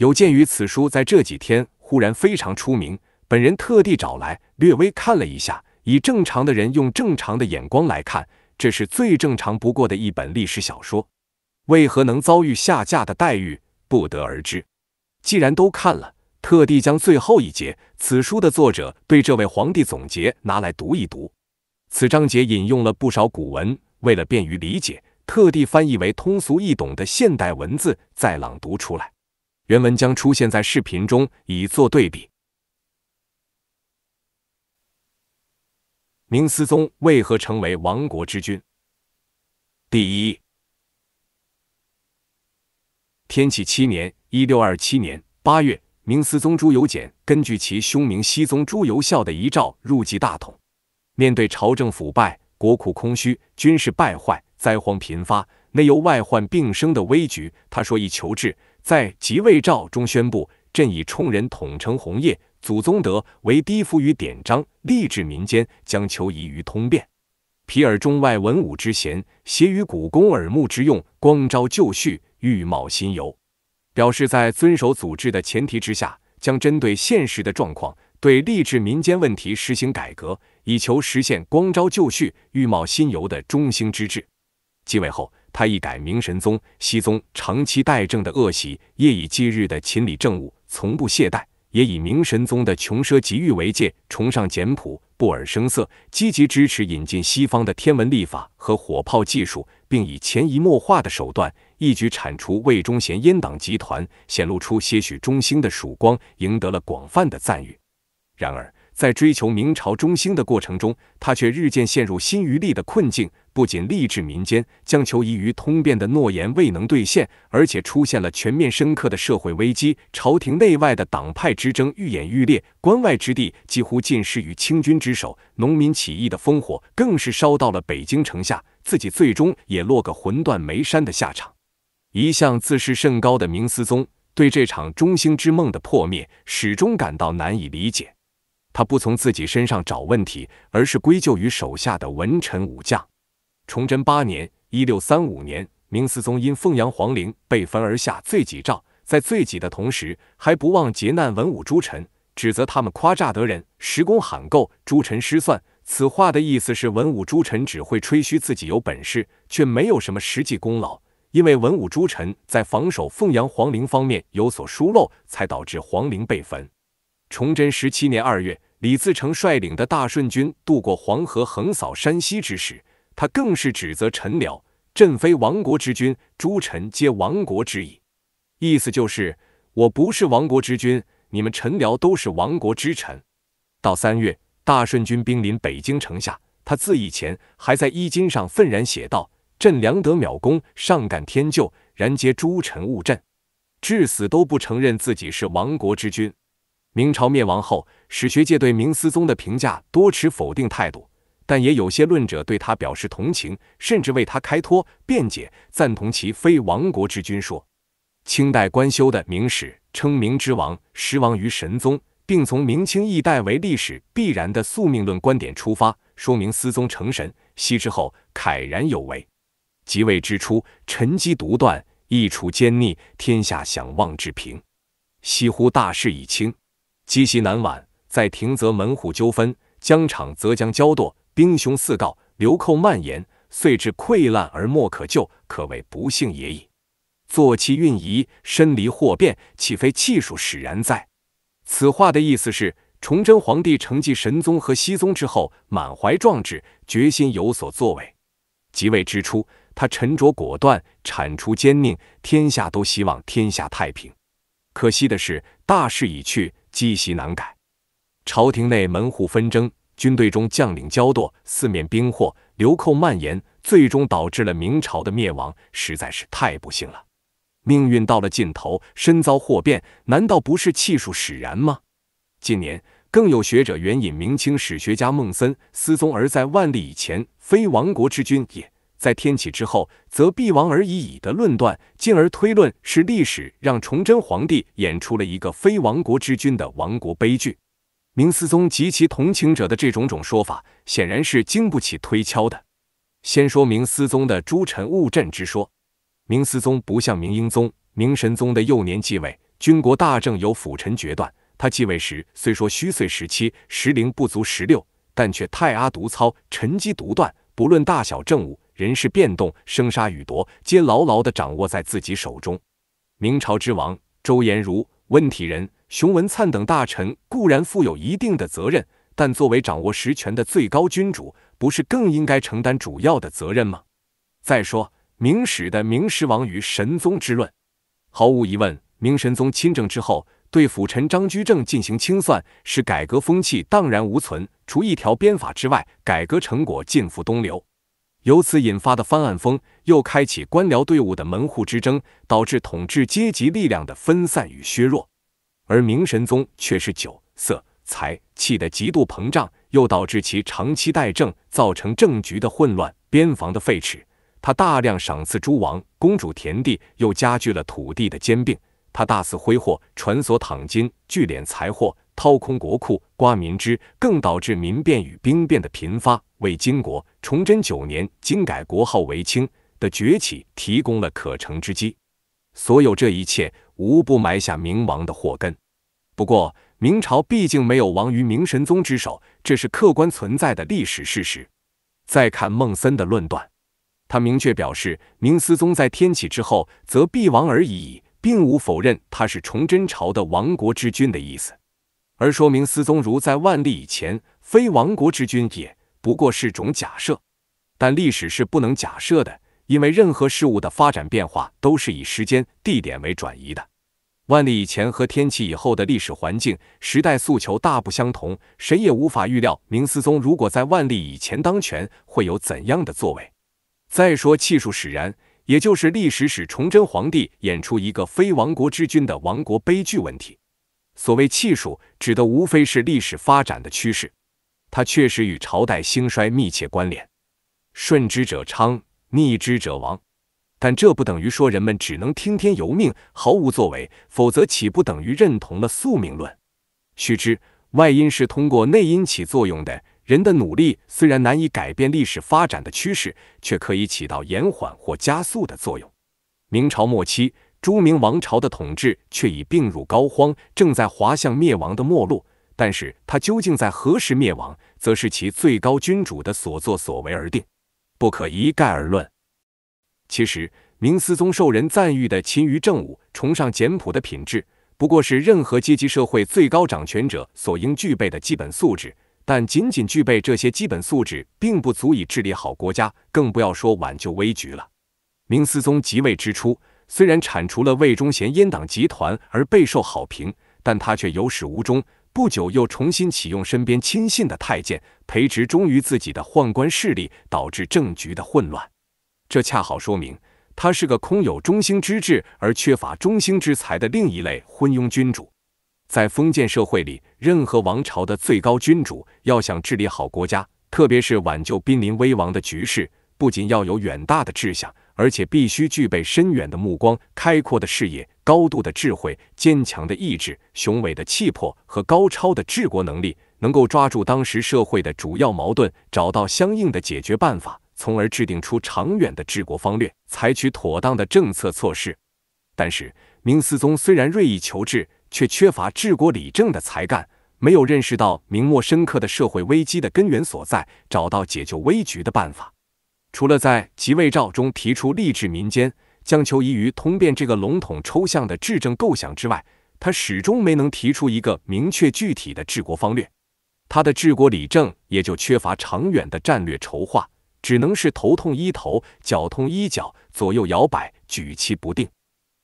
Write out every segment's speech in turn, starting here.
有鉴于此书在这几天忽然非常出名，本人特地找来略微看了一下。以正常的人用正常的眼光来看，这是最正常不过的一本历史小说。为何能遭遇下架的待遇，不得而知。既然都看了，特地将最后一节此书的作者对这位皇帝总结拿来读一读。此章节引用了不少古文，为了便于理解，特地翻译为通俗易懂的现代文字再朗读出来。原文将出现在视频中，以作对比。明思宗为何成为亡国之君？第一，天启七年（一六二七年）八月，明思宗朱由检根据其兄明熹宗朱由校的遗诏入继大统。面对朝政腐败、国库空虚、军事败坏、灾荒频发、内忧外患并生的危局，他说：“以求治。”在即位诏中宣布：“朕以充人统称鸿业，祖宗德为低服于典章，立志民间，将求宜于通变。皮尔中外文武之贤，协于股肱耳目之用，光昭旧绪，欲茂新游。”表示在遵守组织的前提之下，将针对现实的状况，对吏志民间问题实行改革，以求实现光昭旧绪、欲茂新游的中兴之志。继位后。他一改明神宗、熹宗长期怠政的恶习，夜以继日地勤理政务，从不懈怠；也以明神宗的穷奢极欲为戒，崇尚简朴，不尔声色，积极支持引进西方的天文历法和火炮技术，并以潜移默化的手段，一举铲除魏忠贤阉党集团，显露出些许中兴的曙光，赢得了广泛的赞誉。然而，在追求明朝中兴的过程中，他却日渐陷入心于力的困境。不仅励志民间，将求宜于通变的诺言未能兑现，而且出现了全面深刻的社会危机。朝廷内外的党派之争愈演愈烈，关外之地几乎尽失于清军之手，农民起义的烽火更是烧到了北京城下。自己最终也落个魂断煤山的下场。一向自视甚高的明思宗，对这场中兴之梦的破灭，始终感到难以理解。他不从自己身上找问题，而是归咎于手下的文臣武将。崇祯八年（一六三五年），明思宗因凤阳皇陵被焚而下罪己诏，在罪己的同时，还不忘劫难文武诸臣，指责他们夸诈得人，时功罕够，诸臣失算。此话的意思是，文武诸臣只会吹嘘自己有本事，却没有什么实际功劳，因为文武诸臣在防守凤阳皇陵方面有所疏漏，才导致皇陵被焚。崇祯十七年二月，李自成率领的大顺军渡过黄河，横扫山西之时。他更是指责陈辽，朕非亡国之君，诸臣皆亡国之矣。”意思就是，我不是亡国之君，你们陈辽都是亡国之臣。到三月，大顺军兵临北京城下，他自缢前还在衣襟上愤然写道：“朕良德渺功，上感天佑，然皆诸臣误朕。”至死都不承认自己是亡国之君。明朝灭亡后，史学界对明思宗的评价多持否定态度。但也有些论者对他表示同情，甚至为他开脱、辩解，赞同其非亡国之君。说，清代官修的《明史》称明之亡，失亡于神宗，并从明清易代为历史必然的宿命论观点出发，说明思宗成神，西之后慨然有为，即位之初，乘机独断，一除奸逆，天下享望至平，西乎大势已清，积习难挽，在庭则门户纠纷，疆场则将交堕。兵凶四告，流寇蔓延，遂至溃烂而莫可救，可谓不幸也已。坐骑运移，身离祸变，岂非气数使然哉？此话的意思是，崇祯皇帝承继神宗和熹宗之后，满怀壮志，决心有所作为。即位之初，他沉着果断，铲除奸佞，天下都希望天下太平。可惜的是，大势已去，积习难改，朝廷内门户纷争。军队中将领交惰，四面兵祸，流寇蔓延，最终导致了明朝的灭亡，实在是太不幸了。命运到了尽头，身遭祸变，难道不是气数使然吗？近年更有学者援引明清史学家孟森“思宗而在万历以前非亡国之君也，在天启之后则必亡而已矣”的论断，进而推论是历史让崇祯皇帝演出了一个非亡国之君的亡国悲剧。明思宗及其同情者的这种种说法，显然是经不起推敲的。先说明思宗的诸臣误政之说。明思宗不像明英宗、明神宗的幼年继位，军国大政由辅臣决断。他继位时虽说虚岁十七，实龄不足十六，但却太阿独操，沉机独断，不论大小政务、人事变动、生杀予夺，皆牢牢地掌握在自己手中。明朝之王周延儒、温体仁。熊文灿等大臣固然负有一定的责任，但作为掌握实权的最高君主，不是更应该承担主要的责任吗？再说《明史》的《明史王于神宗之论》，毫无疑问，明神宗亲政之后，对辅臣张居正进行清算，使改革风气荡然无存；除一条鞭法之外，改革成果尽付东流。由此引发的翻案风，又开启官僚队伍的门户之争，导致统治阶级力量的分散与削弱。而明神宗却是酒色财气的极度膨胀，又导致其长期怠政，造成政局的混乱、边防的废弛。他大量赏赐诸王、公主田地，又加剧了土地的兼并。他大肆挥霍，传所躺金，聚敛财货，掏空国库，刮民脂，更导致民变与兵变的频发，为金国崇祯九年金改国号为清的崛起提供了可乘之机。所有这一切，无不埋下明亡的祸根。不过，明朝毕竟没有亡于明神宗之手，这是客观存在的历史事实。再看孟森的论断，他明确表示，明思宗在天启之后则必亡而已矣，并无否认他是崇祯朝的亡国之君的意思，而说明思宗如在万历以前非亡国之君，也不过是种假设。但历史是不能假设的，因为任何事物的发展变化都是以时间、地点为转移的。万历以前和天启以后的历史环境、时代诉求大不相同，谁也无法预料明思宗如果在万历以前当权，会有怎样的作为。再说气数使然，也就是历史使崇祯皇帝演出一个非亡国之君的亡国悲剧问题。所谓气数，指的无非是历史发展的趋势，它确实与朝代兴衰密切关联。顺之者昌，逆之者亡。但这不等于说人们只能听天由命，毫无作为，否则岂不等于认同了宿命论？须知外因是通过内因起作用的。人的努力虽然难以改变历史发展的趋势，却可以起到延缓或加速的作用。明朝末期，朱明王朝的统治却已病入膏肓，正在滑向灭亡的末路。但是，它究竟在何时灭亡，则是其最高君主的所作所为而定，不可一概而论。其实，明思宗受人赞誉的勤于政务、崇尚简朴的品质，不过是任何阶级社会最高掌权者所应具备的基本素质。但仅仅具备这些基本素质，并不足以治理好国家，更不要说挽救危局了。明思宗即位之初，虽然铲除了魏忠贤阉党集团而备受好评，但他却有始无终，不久又重新启用身边亲信的太监，培植忠于自己的宦官势力，导致政局的混乱。这恰好说明，他是个空有中兴之志而缺乏中兴之才的另一类昏庸君主。在封建社会里，任何王朝的最高君主要想治理好国家，特别是挽救濒临危亡的局势，不仅要有远大的志向，而且必须具备深远的目光、开阔的视野、高度的智慧、坚强的意志、雄伟的气魄和高超的治国能力，能够抓住当时社会的主要矛盾，找到相应的解决办法。从而制定出长远的治国方略，采取妥当的政策措施。但是，明思宗虽然锐意求治，却缺乏治国理政的才干，没有认识到明末深刻的社会危机的根源所在，找到解救危局的办法。除了在即位诏中提出“励志民间，将求宜于通变”这个笼统抽象的治政构想之外，他始终没能提出一个明确具体的治国方略，他的治国理政也就缺乏长远的战略筹划。只能是头痛医头，脚痛医脚，左右摇摆，举棋不定。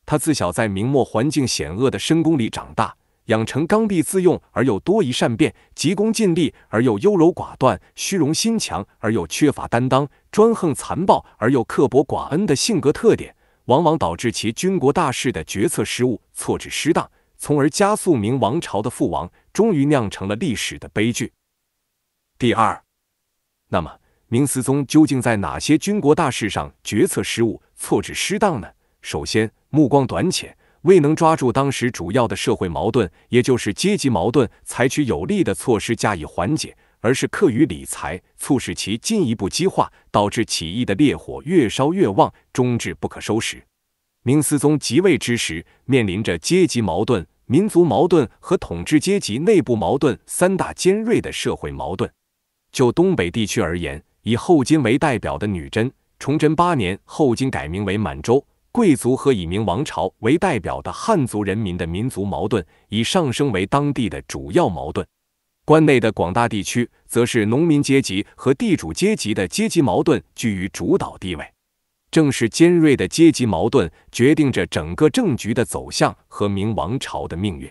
他自小在明末环境险恶的深宫里长大，养成刚愎自用而又多疑善变，急功近利而又优柔寡断，虚荣心强而又缺乏担当，专横残暴而又刻薄寡恩的性格特点，往往导致其军国大事的决策失误、错置失当，从而加速明王朝的覆亡，终于酿成了历史的悲剧。第二，那么。明思宗究竟在哪些军国大事上决策失误、错置失当呢？首先，目光短浅，未能抓住当时主要的社会矛盾，也就是阶级矛盾，采取有力的措施加以缓解，而是刻于理财，促使其进一步激化，导致起义的烈火越烧越旺，终至不可收拾。明思宗即位之时，面临着阶级矛盾、民族矛盾和统治阶级内部矛盾三大尖锐的社会矛盾。就东北地区而言，以后金为代表的女真，崇祯八年，后金改名为满洲。贵族和以明王朝为代表的汉族人民的民族矛盾，以上升为当地的主要矛盾。关内的广大地区，则是农民阶级和地主阶级的阶级矛盾居于主导地位。正是尖锐的阶级矛盾，决定着整个政局的走向和明王朝的命运。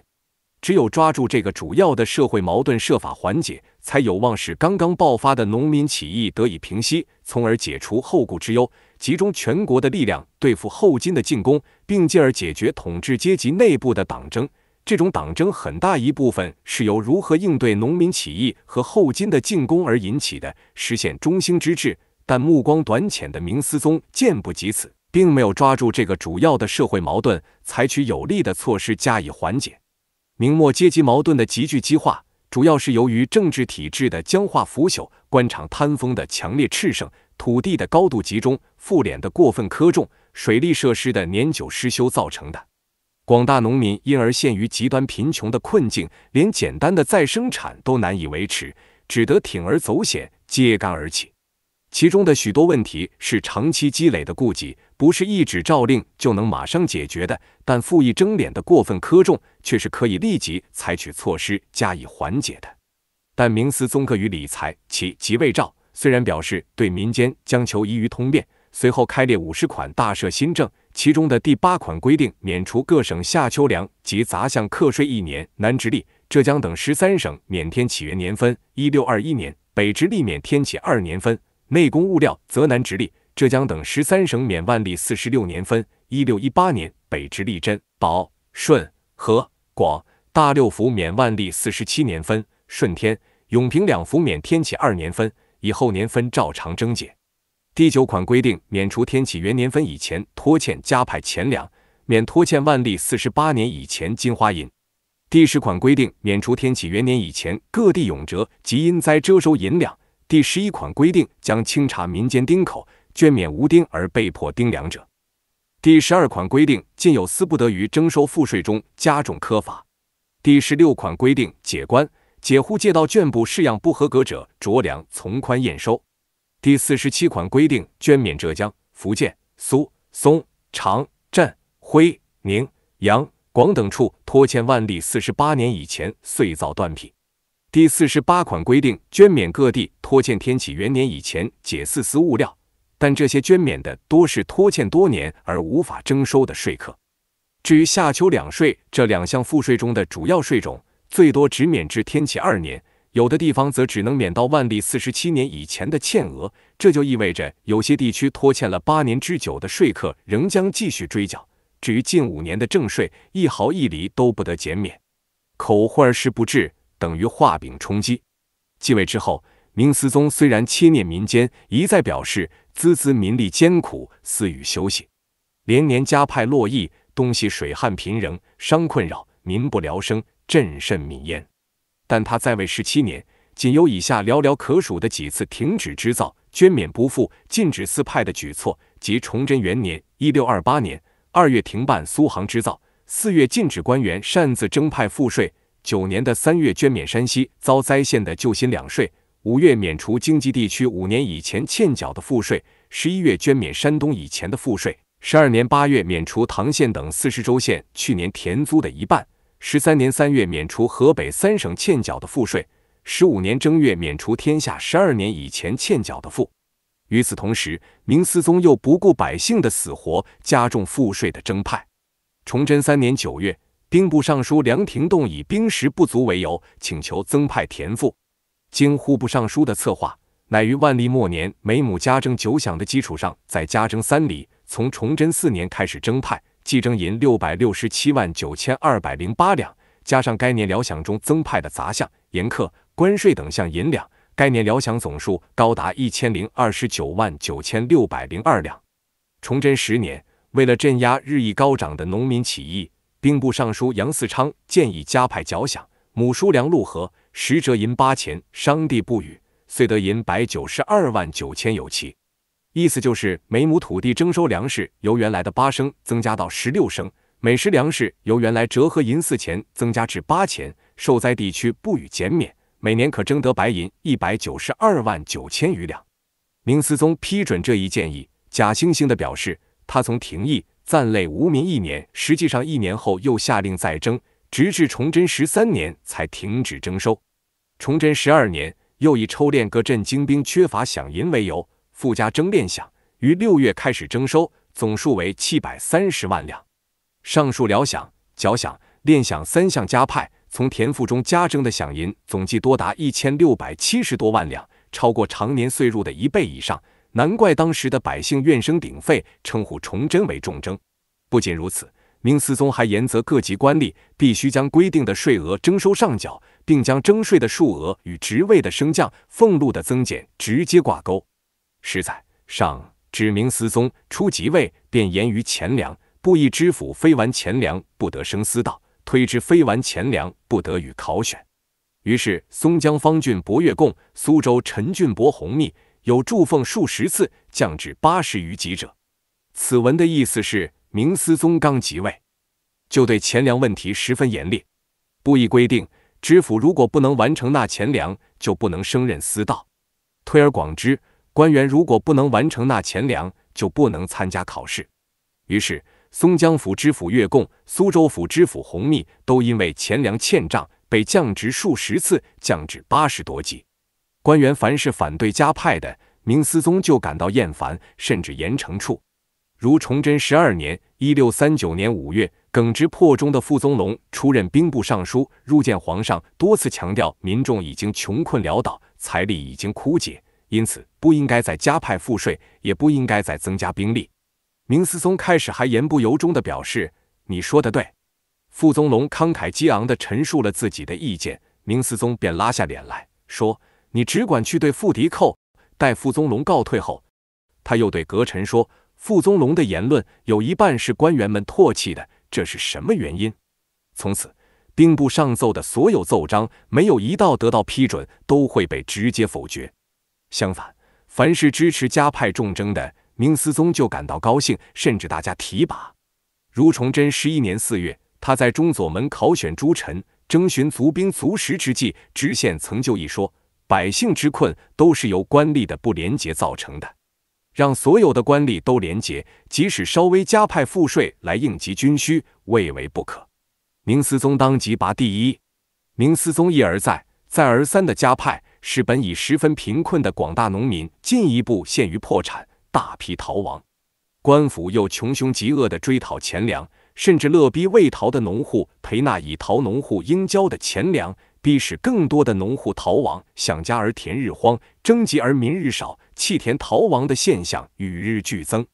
只有抓住这个主要的社会矛盾，设法缓解。才有望使刚刚爆发的农民起义得以平息，从而解除后顾之忧，集中全国的力量对付后金的进攻，并进而解决统治阶级内部的党争。这种党争很大一部分是由如何应对农民起义和后金的进攻而引起的。实现中兴之治，但目光短浅的明思宗见不及此，并没有抓住这个主要的社会矛盾，采取有力的措施加以缓解。明末阶级矛盾的急剧激化。主要是由于政治体制的僵化腐朽、官场贪风的强烈炽盛、土地的高度集中、赋敛的过分苛重、水利设施的年久失修造成的。广大农民因而陷于极端贫穷的困境，连简单的再生产都难以维持，只得铤而走险，揭竿而起。其中的许多问题是长期积累的痼疾，不是一纸诏令就能马上解决的。但赋役争敛的过分苛重。却是可以立即采取措施加以缓解的。但明思宗各于理财，其即位诏虽然表示对民间将求宜于通变，随后开列五十款大赦新政，其中的第八款规定免除各省夏秋粮及杂项课税一年。南直隶、浙江等十三省免天启元年分（一六二一年）北直隶免天启二年分；内宫物料则南直隶、浙江等十三省免万历四十六年分（一六一八年）北直隶、真、保、顺、和。广大六府免万历四十七年分，顺天、永平两府免天启二年分，以后年分照常征解。第九款规定免除天启元年分以前拖欠加派钱粮，免拖欠万历四十八年以前金花银。第十款规定免除天启元年以前各地永折及因灾折收银两。第十一款规定将清查民间丁口，捐免无丁而被迫丁粮者。第十二款规定，禁有司不得于征收赋税中加重苛法。第十六款规定，解官、解户借到绢布式样不合格者，酌量从宽验收。第四十七款规定，捐免浙江、福建、苏、松、长、镇、徽、宁、阳。广等处拖欠万历四十八年以前岁造断品。第四十八款规定，捐免各地拖欠天启元年以前解四司物料。但这些捐免的多是拖欠多年而无法征收的税客。至于夏秋两税这两项赋税中的主要税种，最多只免至天启二年，有的地方则只能免到万历四十七年以前的欠额。这就意味着有些地区拖欠了八年之久的税客仍将继续追缴。至于近五年的正税，一毫一厘都不得减免。口惠而实不至，等于画饼充饥。继位之后。明思宗虽然切念民间，一再表示滋滋民力艰苦，似欲休息，连年加派洛邑、东西水旱贫仍，商困扰，民不聊生，震甚民焉。但他在位十七年，仅有以下寥寥可数的几次停止织造、捐免不付、禁止私派的举措，即崇祯元年（一六二八年）二月停办苏杭织造，四月禁止官员擅自征派赋税，九年的三月捐免山西遭灾县的旧新两税。五月免除经济地区五年以前欠缴的赋税，十一月捐免山东以前的赋税，十二年八月免除唐县等四十州县去年田租的一半，十三年三月免除河北三省欠缴的赋税，十五年正月免除天下十二年以前欠缴的赋。与此同时，明思宗又不顾百姓的死活，加重赋税的征派。崇祯三年九月，兵部尚书梁廷栋以兵食不足为由，请求增派田赋。经户部尚书的策划，乃于万历末年每亩加征九饷的基础上再加征三厘。从崇祯四年开始征派，计征银六百六十七万九千二百零八两，加上该年辽饷中增派的杂项、盐客、关税等项银两，该年辽饷总数高达一千零二十九万九千六百零二两。崇祯十年，为了镇压日益高涨的农民起义，兵部尚书杨嗣昌建议加派缴饷、母输粮、陆河。十折银八钱，商地不语，遂得银百九十二万九千有其。意思就是每亩土地征收粮食由原来的八升增加到十六升，每石粮食由原来折合银四钱增加至八钱，受灾地区不予减免，每年可征得白银一百九十二万九千余两。明思宗批准这一建议，假惺惺的表示他从廷议暂累无民一年，实际上一年后又下令再征，直至崇祯十三年才停止征收。崇祯十二年，又以抽练各镇精兵缺乏饷银为由，附加征练饷，于六月开始征收，总数为七百三十万两。上述辽饷、缴饷、练饷三项加派，从田赋中加征的饷银总计多达一千六百七十多万两，超过常年岁入的一倍以上。难怪当时的百姓怨声鼎沸，称呼崇祯为重征。不仅如此，明思宗还严责各级官吏，必须将规定的税额征收上缴。并将征税的数额与职位的升降、俸禄的增减直接挂钩。十载上，指明思宗初即位，便严于钱粮。布衣知府非完钱粮，不得升司道；推之，非完钱粮，不得与考选。于是，松江方俊博越贡、苏州陈俊博宏密，有著俸数十次，降至八十余级者。此文的意思是，明思宗刚即位，就对钱粮问题十分严厉。布衣规定。知府如果不能完成纳钱粮，就不能升任司道；推而广之，官员如果不能完成纳钱粮，就不能参加考试。于是，松江府知府岳贡、苏州府知府洪密都因为钱粮欠账，被降职数十次，降至八十多级。官员凡是反对加派的，明思宗就感到厌烦，甚至严惩处。如崇祯十二年（一六三九年）五月，耿直破中的傅宗龙出任兵部尚书，入见皇上，多次强调民众已经穷困潦倒，财力已经枯竭，因此不应该再加派赋税，也不应该再增加兵力。明思宗开始还言不由衷地表示：“你说的对。”傅宗龙慷慨激昂地陈述了自己的意见，明思宗便拉下脸来说：“你只管去对付敌寇。”待傅宗龙告退后，他又对阁臣说。傅宗龙的言论有一半是官员们唾弃的，这是什么原因？从此，兵部上奏的所有奏章没有一道得到批准，都会被直接否决。相反，凡是支持加派重征的，明思宗就感到高兴，甚至大家提拔。如崇祯十一年四月，他在中左门考选诸臣，征询足兵足食之际，知县曾就一说，百姓之困都是由官吏的不廉洁造成的。让所有的官吏都廉洁，即使稍微加派赋税来应急军需，未为不可。明思宗当即拔第一。明思宗一而再、再而三的加派，使本已十分贫困的广大农民进一步陷于破产，大批逃亡。官府又穷凶极恶地追讨钱粮，甚至勒逼未逃的农户赔纳已逃农户应交的钱粮。逼使更多的农户逃亡，想家而田日荒，征集而民日少，弃田逃亡的现象与日俱增。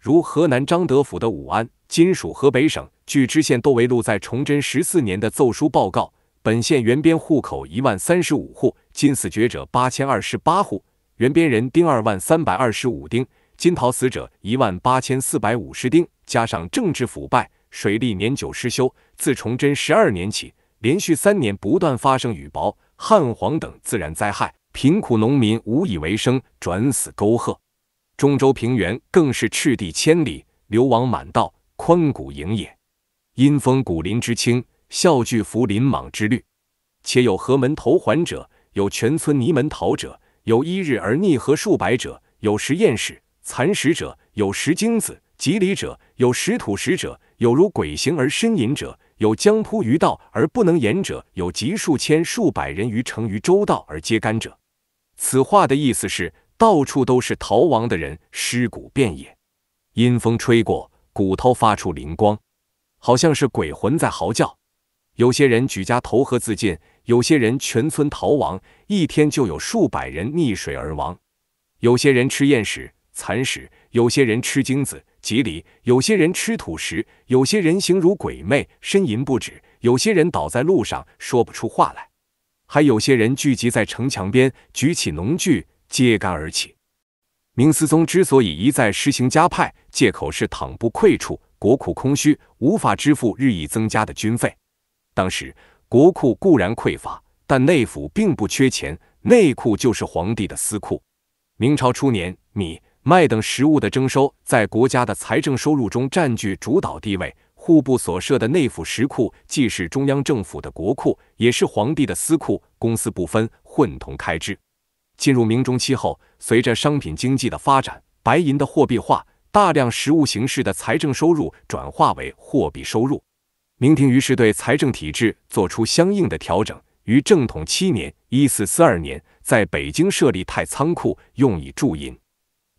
如河南张德府的武安，今属河北省。据知县窦维禄在崇祯十四年的奏书报告，本县原编户口一万三十五户，今死绝者八千二十八户，原编人丁二万三百二十五丁，今逃死者一万八千四百五十丁。加上政治腐败，水利年久失修，自崇祯十二年起。连续三年不断发生雨雹、旱蝗等自然灾害，贫苦农民无以为生，转死沟壑。中州平原更是赤地千里，流亡满道，宽谷盈野。阴风古林之清，啸聚浮林莽之绿。且有河门投环者，有全村泥门逃者，有一日而溺河数百者，有时厌食蚕食者，有石精子及里者，有石土食者，有如鬼形而呻吟者。有江铺于道而不能言者，有集数千、数百人于城于周道而皆干者。此话的意思是，到处都是逃亡的人，尸骨遍野，阴风吹过，骨头发出灵光，好像是鬼魂在嚎叫。有些人举家投河自尽，有些人全村逃亡，一天就有数百人溺水而亡。有些人吃厌食、蚕食，有些人吃精子。即里，有些人吃土食，有些人形如鬼魅，呻吟不止；有些人倒在路上，说不出话来；还有些人聚集在城墙边，举起农具，揭竿而起。明思宗之所以一再施行加派，借口是躺不愧处，国库空虚，无法支付日益增加的军费。当时国库固然匮乏，但内府并不缺钱，内库就是皇帝的私库。明朝初年，米。麦等食物的征收在国家的财政收入中占据主导地位。户部所设的内府食库既是中央政府的国库，也是皇帝的私库，公私不分，混同开支。进入明中期后，随着商品经济的发展，白银的货币化，大量实物形式的财政收入转化为货币收入。明廷于是对财政体制做出相应的调整，于正统七年（一四四二年）在北京设立太仓库，用以铸银。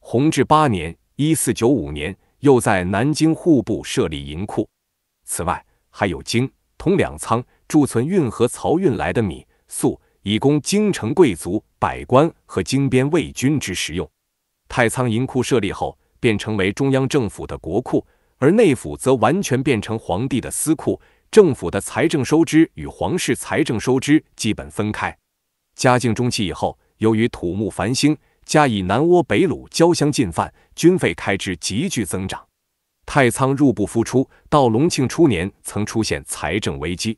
弘治八年（一四九五年），又在南京户部设立银库。此外，还有京同两仓贮存运河漕运来的米粟，以供京城贵族、百官和京边卫军之食用。太仓银库设立后，便成为中央政府的国库，而内府则完全变成皇帝的私库。政府的财政收支与皇室财政收支基本分开。嘉靖中期以后，由于土木繁星，加以南倭北虏交相进犯，军费开支急剧增长，太仓入不敷出，到隆庆初年曾出现财政危机。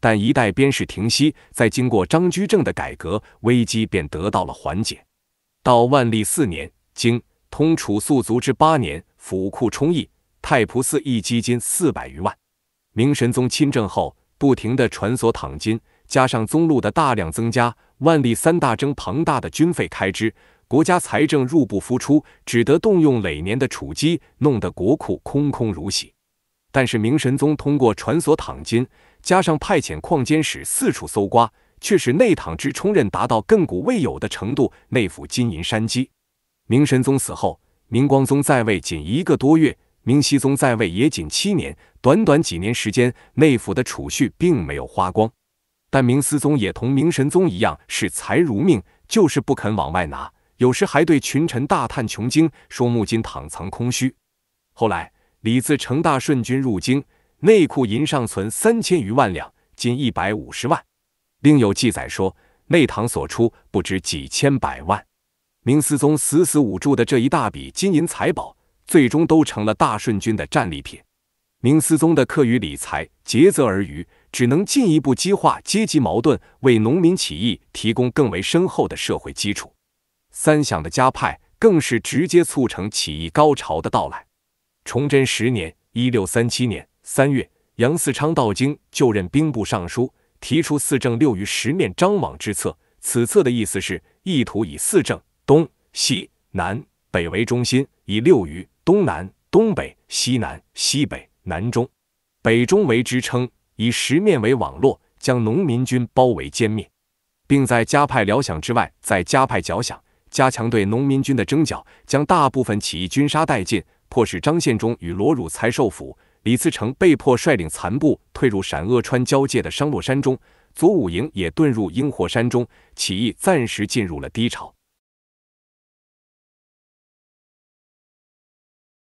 但一代边事停息，再经过张居正的改革，危机便得到了缓解。到万历四年，经通储肃足之八年，府库充溢，太仆寺一基金四百余万。明神宗亲政后，不停的传所躺金，加上宗禄的大量增加，万历三大征庞大的军费开支。国家财政入不敷出，只得动用累年的储积，弄得国库空空如洗。但是明神宗通过传索躺金，加上派遣矿监使四处搜刮，却使内躺之充任达到亘古未有的程度，内府金银山积。明神宗死后，明光宗在位仅一个多月，明熹宗在位也仅七年，短短几年时间，内府的储蓄并没有花光。但明思宗也同明神宗一样视财如命，就是不肯往外拿。有时还对群臣大叹穷经，说木金躺藏空虚。后来李自成大顺军入京，内库银尚存三千余万两，金一百五十万。另有记载说内堂所出不知几千百万。明思宗死死捂住的这一大笔金银财宝，最终都成了大顺军的战利品。明思宗的课余理财，竭泽而渔，只能进一步激化阶级矛盾，为农民起义提供更为深厚的社会基础。三响的加派，更是直接促成起义高潮的到来。崇祯十年（一六三七年）三月，杨嗣昌到京就任兵部尚书，提出“四正六隅十面张网”之策。此策的意思是，意图以四正（东、西、南、北）为中心，以六隅（东南、东北、西南、西北、南中、北中）为支撑，以十面为网络，将农民军包围歼灭，并在加派辽饷之外，再加派剿饷。加强对农民军的征剿，将大部分起义军杀殆尽，迫使张献忠与罗汝才受俘。李自成被迫率领残部退入陕鄂川交界的商洛山中，左武营也遁入英火山中，起义暂时进入了低潮。